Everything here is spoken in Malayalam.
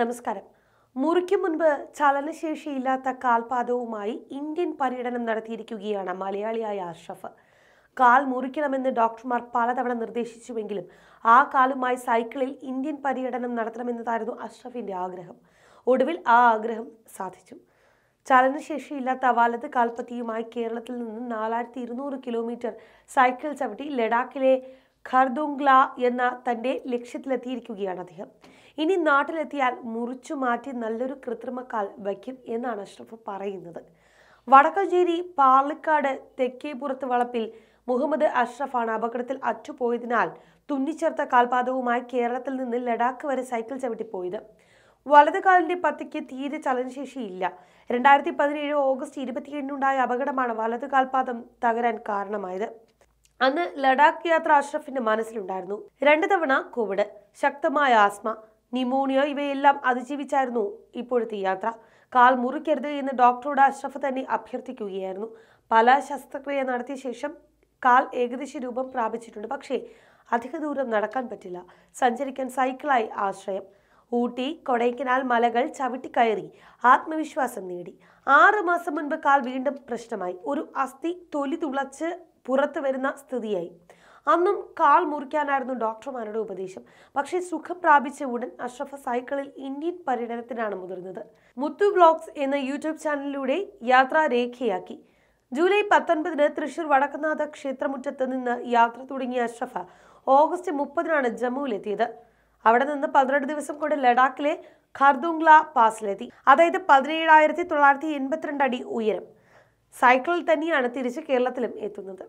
നമസ്കാരം മുറിക്ക് മുൻപ് ചലനശേഷിയില്ലാത്ത കാൽപാദവുമായി ഇന്ത്യൻ പര്യടനം നടത്തിയിരിക്കുകയാണ് മലയാളിയായ അഷ്റഫ് കാൽ മുറിക്കണമെന്ന് ഡോക്ടർമാർ പലതവണ നിർദ്ദേശിച്ചുവെങ്കിലും ആ കാലുമായി സൈക്കിളിൽ ഇന്ത്യൻ പര്യടനം നടത്തണമെന്നതായിരുന്നു അഷ്റഫിൻ്റെ ആഗ്രഹം ഒടുവിൽ ആ ആഗ്രഹം സാധിച്ചു ചലനശേഷിയില്ലാത്ത വലത് കാൽപ്പത്തിയുമായി കേരളത്തിൽ നിന്ന് നാലായിരത്തി ഇരുന്നൂറ് കിലോമീറ്റർ സൈക്കിൾ ചവിട്ടി ലഡാക്കിലെ ഖർദുംഗ്ല എന്ന തൻ്റെ ലക്ഷ്യത്തിലെത്തിയിരിക്കുകയാണ് അദ്ദേഹം ഇനി നാട്ടിലെത്തിയാൽ മുറിച്ചു മാറ്റി നല്ലൊരു കൃത്രിമക്കാൽ വയ്ക്കും എന്നാണ് അഷ്റഫ് പറയുന്നത് വടക്കഞ്ചേരി പാളിക്കാട് തെക്കേപുറത്ത് വളപ്പിൽ മുഹമ്മദ് അഷ്റഫാണ് അപകടത്തിൽ അറ്റുപോയതിനാൽ തുന്നിച്ചേർത്ത കാൽപാദവുമായി കേരളത്തിൽ നിന്ന് ലഡാക്ക് വരെ സൈക്കിൾ ചവിട്ടിപ്പോയത് വലതുകാലിന്റെ പത്തിക്ക് തീരെ ചലനശേഷിയില്ല രണ്ടായിരത്തി പതിനേഴ് ഓഗസ്റ്റ് ഇരുപത്തിയേഴിനുണ്ടായ അപകടമാണ് വലതു തകരാൻ കാരണമായത് അന്ന് ലഡാക്ക് യാത്ര അഷ്റഫിന്റെ മനസ്സിലുണ്ടായിരുന്നു രണ്ടു തവണ കോവിഡ് ശക്തമായ ആസ്മ നിമോണിയ ഇവയെല്ലാം അതിജീവിച്ചായിരുന്നു ഇപ്പോഴത്തെ യാത്ര കാൽ മുറിക്കരുത് എന്ന് ഡോക്ടറോട് അഷ്റഫ് തന്നെ അഭ്യർത്ഥിക്കുകയായിരുന്നു പല ശസ്ത്രക്രിയ നടത്തിയ ശേഷം കാൽ ഏകദേശ രൂപം പ്രാപിച്ചിട്ടുണ്ട് പക്ഷേ അധിക ദൂരം നടക്കാൻ പറ്റില്ല സഞ്ചരിക്കാൻ സൈക്കിളായി ആശ്രയം ഊട്ടി കൊടൈക്കനാൽ മലകൾ ചവിട്ടിക്കയറി ആത്മവിശ്വാസം നേടി ആറ് മാസം മുൻപ് കാൽ വീണ്ടും പ്രശ്നമായി ഒരു അസ്ഥി തൊലി തുളച്ച് പുറത്തു വരുന്ന സ്ഥിതിയായി അന്നും കാൽ മുറിക്കാനായിരുന്നു ഡോക്ടർമാരുടെ ഉപദേശം പക്ഷേ സുഖം പ്രാപിച്ച ഉടൻ അഷ്റഫ സൈക്കിളിൽ ഇന്ത്യൻ പര്യടനത്തിനാണ് മുതിർന്നത് മുത്തു ബ്ലോഗ്സ് എന്ന യൂട്യൂബ് ചാനലിലൂടെ യാത്ര രേഖയാക്കി ജൂലൈ പത്തൊൻപതിന് തൃശൂർ വടക്കനാഥ ക്ഷേത്രമുറ്റത്ത് നിന്ന് യാത്ര തുടങ്ങിയ അഷ്റഫ ഓഗസ്റ്റ് മുപ്പതിനാണ് ജമ്മുവിലെത്തിയത് അവിടെ നിന്ന് പന്ത്രണ്ട് ദിവസം കൊണ്ട് ലഡാക്കിലെ ഖർദുംഗ്ല പാസിലെത്തി അതായത് പതിനേഴായിരത്തി തൊള്ളായിരത്തി എൺപത്തിരണ്ട് അടി ഉയരം സൈക്കിളിൽ തന്നെയാണ് തിരിച്ച് കേരളത്തിലും എത്തുന്നത്